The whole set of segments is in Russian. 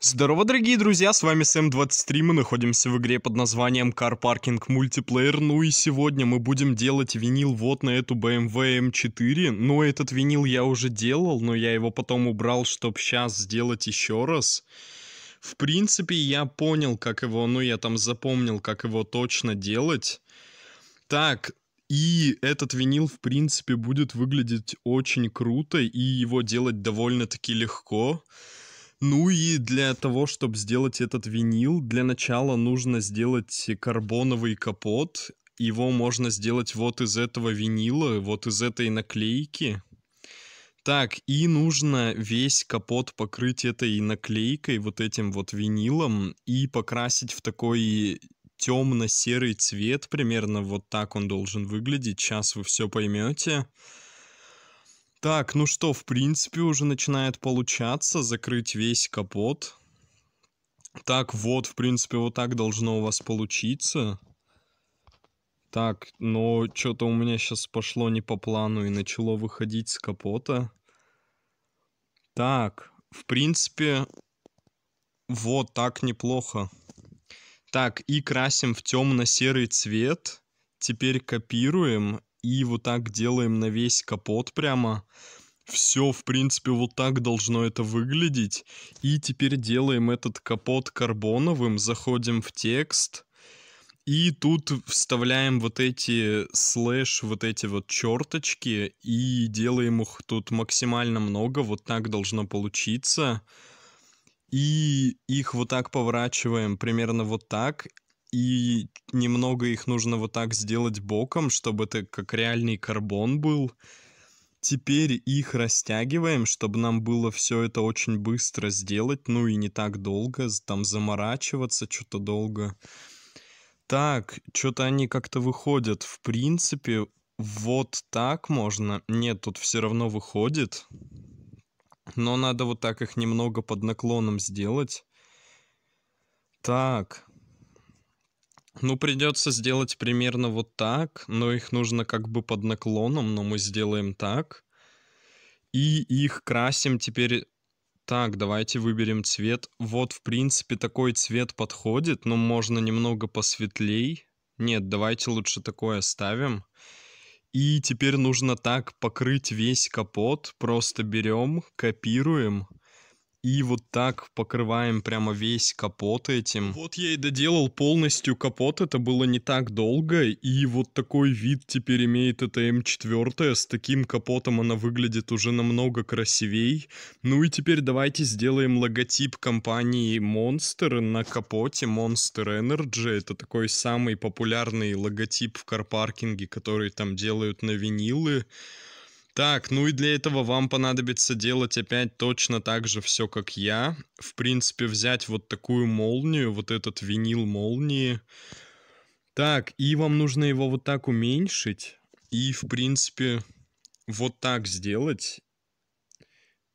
Здорово, дорогие друзья, с вами Сэм23, мы находимся в игре под названием Car Parking Multiplayer, ну и сегодня мы будем делать винил вот на эту BMW M4, эм эм но этот винил я уже делал, но я его потом убрал, чтобы сейчас сделать еще раз. В принципе, я понял, как его, ну я там запомнил, как его точно делать. Так, и этот винил, в принципе, будет выглядеть очень круто, и его делать довольно-таки легко. Легко. Ну и для того, чтобы сделать этот винил, для начала нужно сделать карбоновый капот. Его можно сделать вот из этого винила, вот из этой наклейки. Так, и нужно весь капот покрыть этой наклейкой, вот этим вот винилом, и покрасить в такой темно-серый цвет, примерно вот так он должен выглядеть. Сейчас вы все поймете. Так, ну что, в принципе, уже начинает получаться закрыть весь капот. Так, вот, в принципе, вот так должно у вас получиться. Так, но что-то у меня сейчас пошло не по плану и начало выходить с капота. Так, в принципе, вот так неплохо. Так, и красим в темно-серый цвет. Теперь копируем и вот так делаем на весь капот прямо. Все, в принципе, вот так должно это выглядеть. И теперь делаем этот капот карбоновым, заходим в текст. И тут вставляем вот эти слэш, вот эти вот черточки, и делаем их тут максимально много, вот так должно получиться. И их вот так поворачиваем, примерно вот так, и немного их нужно вот так сделать боком, чтобы это как реальный карбон был. Теперь их растягиваем, чтобы нам было все это очень быстро сделать, ну и не так долго, там заморачиваться что-то долго. Так, что-то они как-то выходят. В принципе, вот так можно. Нет, тут все равно выходит. Но надо вот так их немного под наклоном сделать. Так, ну, придется сделать примерно вот так, но их нужно как бы под наклоном, но мы сделаем так. И их красим теперь... Так, давайте выберем цвет. Вот, в принципе, такой цвет подходит, но можно немного посветлей. Нет, давайте лучше такое оставим. И теперь нужно так покрыть весь капот. Просто берем, копируем и вот так покрываем прямо весь капот этим. Вот я и доделал полностью капот, это было не так долго. И вот такой вид теперь имеет эта М4. С таким капотом она выглядит уже намного красивей. Ну и теперь давайте сделаем логотип компании Monster на капоте Monster Energy. Это такой самый популярный логотип в карпаркинге, который там делают на винилы. Так, ну и для этого вам понадобится делать опять точно так же все, как я. В принципе, взять вот такую молнию, вот этот винил молнии. Так, и вам нужно его вот так уменьшить. И, в принципе, вот так сделать.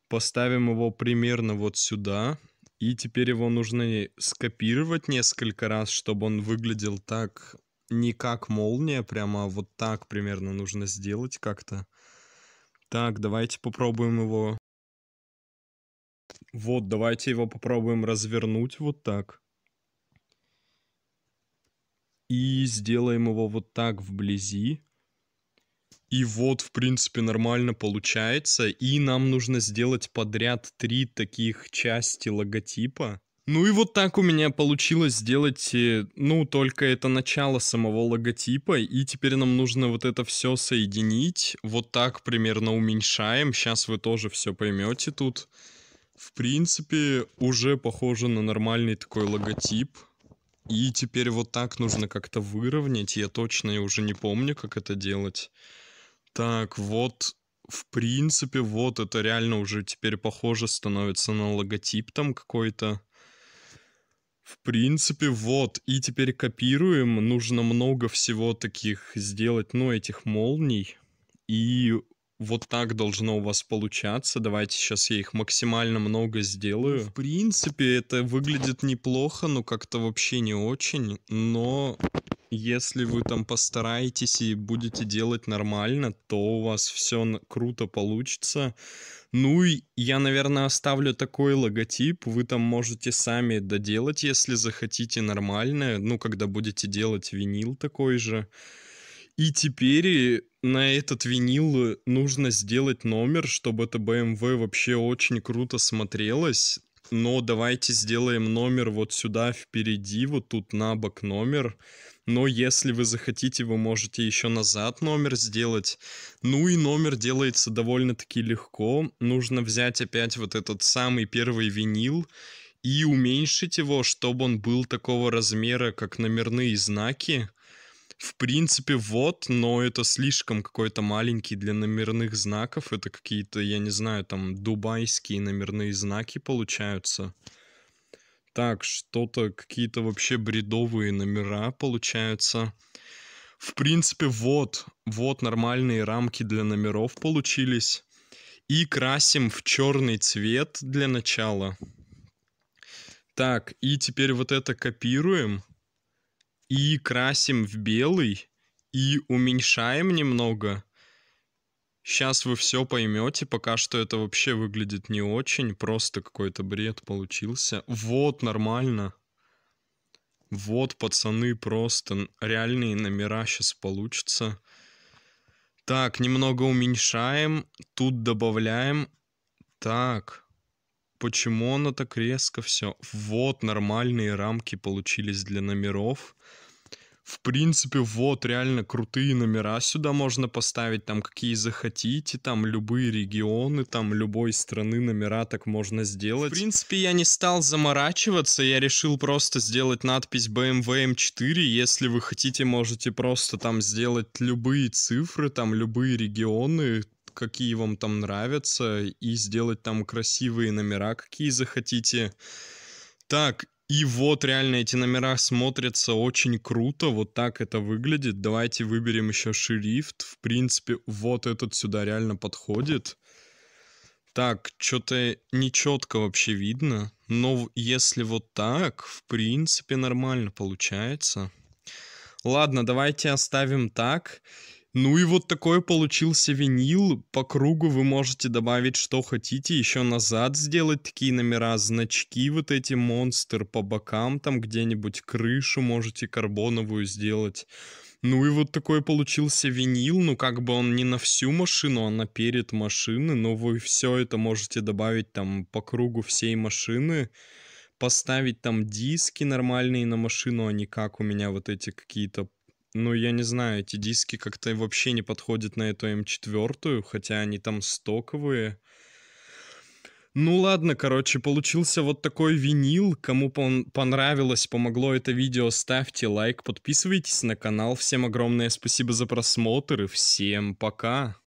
Поставим его примерно вот сюда. И теперь его нужно скопировать несколько раз, чтобы он выглядел так, не как молния, прямо а вот так примерно нужно сделать как-то. Так, давайте попробуем его... Вот, давайте его попробуем развернуть вот так. И сделаем его вот так вблизи. И вот, в принципе, нормально получается. И нам нужно сделать подряд три таких части логотипа. Ну и вот так у меня получилось сделать, э, ну, только это начало самого логотипа, и теперь нам нужно вот это все соединить, вот так примерно уменьшаем, сейчас вы тоже все поймете тут. В принципе, уже похоже на нормальный такой логотип. И теперь вот так нужно как-то выровнять, я точно уже не помню, как это делать. Так, вот в принципе, вот это реально уже теперь похоже становится на логотип там какой-то. В принципе, вот. И теперь копируем. Нужно много всего таких сделать, ну, этих молний. И вот так должно у вас получаться. Давайте сейчас я их максимально много ну, сделаю. В принципе, это выглядит неплохо, но как-то вообще не очень. Но если вы там постараетесь и будете делать нормально, то у вас все круто получится. Ну и я, наверное, оставлю такой логотип. Вы там можете сами доделать, если захотите нормально. Ну, когда будете делать винил такой же. И теперь на этот винил нужно сделать номер, чтобы это BMW эм вообще очень круто смотрелось. Но давайте сделаем номер вот сюда впереди, вот тут на бок номер. Но если вы захотите, вы можете еще назад номер сделать. Ну и номер делается довольно-таки легко. Нужно взять опять вот этот самый первый винил и уменьшить его, чтобы он был такого размера, как номерные знаки. В принципе, вот, но это слишком какой-то маленький для номерных знаков. Это какие-то, я не знаю, там дубайские номерные знаки получаются. Так, что-то, какие-то вообще бредовые номера получаются. В принципе, вот, вот нормальные рамки для номеров получились. И красим в черный цвет для начала. Так, и теперь вот это копируем и красим в белый, и уменьшаем немного. Сейчас вы все поймете, пока что это вообще выглядит не очень, просто какой-то бред получился. Вот, нормально. Вот, пацаны, просто реальные номера сейчас получатся. Так, немного уменьшаем, тут добавляем. Так почему оно так резко все? Вот нормальные рамки получились для номеров. В принципе, вот реально крутые номера сюда можно поставить, там какие захотите, там любые регионы, там любой страны номера так можно сделать. В принципе, я не стал заморачиваться, я решил просто сделать надпись BMW M4, если вы хотите, можете просто там сделать любые цифры, там любые регионы, какие вам там нравятся, и сделать там красивые номера, какие захотите. Так, и вот реально эти номера смотрятся очень круто, вот так это выглядит. Давайте выберем еще шрифт. В принципе, вот этот сюда реально подходит. Так, что-то нечетко вообще видно, но если вот так, в принципе, нормально получается. Ладно, давайте оставим так. Ну и вот такой получился винил. По кругу вы можете добавить что хотите, еще назад сделать такие номера, значки вот эти, монстр по бокам, там где-нибудь крышу можете карбоновую сделать. Ну и вот такой получился винил, ну как бы он не на всю машину, а на перед машины, но вы все это можете добавить там по кругу всей машины поставить там диски нормальные на машину, а не как у меня вот эти какие-то ну, я не знаю, эти диски как-то вообще не подходят на эту М4, эм хотя они там стоковые. Ну ладно, короче, получился вот такой винил. Кому пон- понравилось, помогло это видео, ставьте лайк, подписывайтесь на канал. Всем огромное спасибо за просмотр и всем пока.